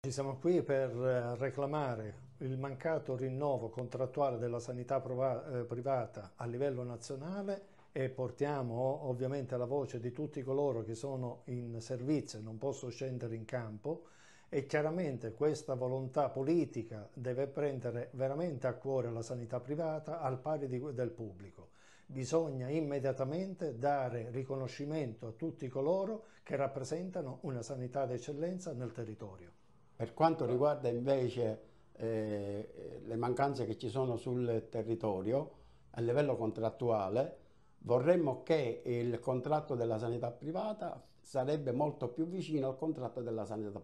Oggi siamo qui per eh, reclamare il mancato rinnovo contrattuale della sanità eh, privata a livello nazionale e portiamo ovviamente la voce di tutti coloro che sono in servizio e non possono scendere in campo e chiaramente questa volontà politica deve prendere veramente a cuore la sanità privata al pari di, del pubblico. Bisogna immediatamente dare riconoscimento a tutti coloro che rappresentano una sanità d'eccellenza nel territorio. Per quanto riguarda invece eh, le mancanze che ci sono sul territorio, a livello contrattuale, vorremmo che il contratto della sanità privata sarebbe molto più vicino al contratto della sanità,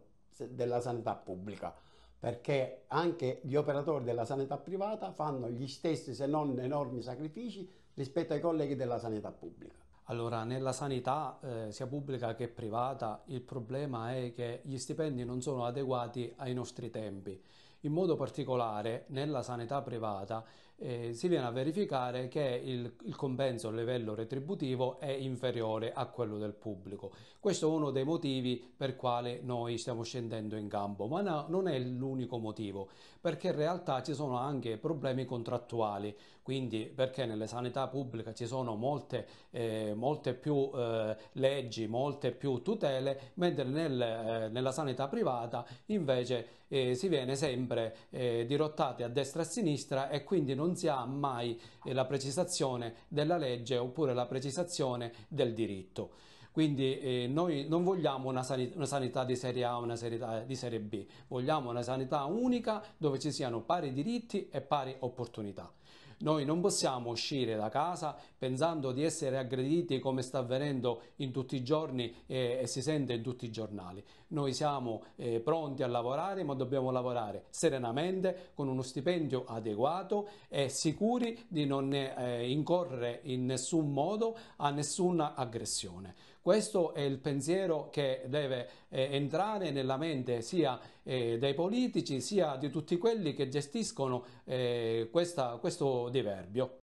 della sanità pubblica, perché anche gli operatori della sanità privata fanno gli stessi, se non enormi, sacrifici rispetto ai colleghi della sanità pubblica. Allora, nella sanità, eh, sia pubblica che privata, il problema è che gli stipendi non sono adeguati ai nostri tempi. In modo particolare nella sanità privata eh, si viene a verificare che il, il compenso a livello retributivo è inferiore a quello del pubblico. Questo è uno dei motivi per quale noi stiamo scendendo in campo, ma no, non è l'unico motivo, perché in realtà ci sono anche problemi contrattuali, quindi perché nelle sanità pubbliche ci sono molte, eh, molte più eh, leggi, molte più tutele, mentre nel, eh, nella sanità privata invece eh, si viene sempre sempre eh, dirottate a destra e a sinistra e quindi non si ha mai eh, la precisazione della legge oppure la precisazione del diritto. Quindi eh, noi non vogliamo una sanità, una sanità di serie A, una sanità di serie B, vogliamo una sanità unica dove ci siano pari diritti e pari opportunità. Noi non possiamo uscire da casa pensando di essere aggrediti come sta avvenendo in tutti i giorni e, e si sente in tutti i giornali. Noi siamo eh, pronti a lavorare, ma dobbiamo lavorare serenamente, con uno stipendio adeguato e sicuri di non eh, incorrere in nessun modo a nessuna aggressione. Questo è il pensiero che deve eh, entrare nella mente sia eh, dei politici sia di tutti quelli che gestiscono eh, questa, questo diverbio.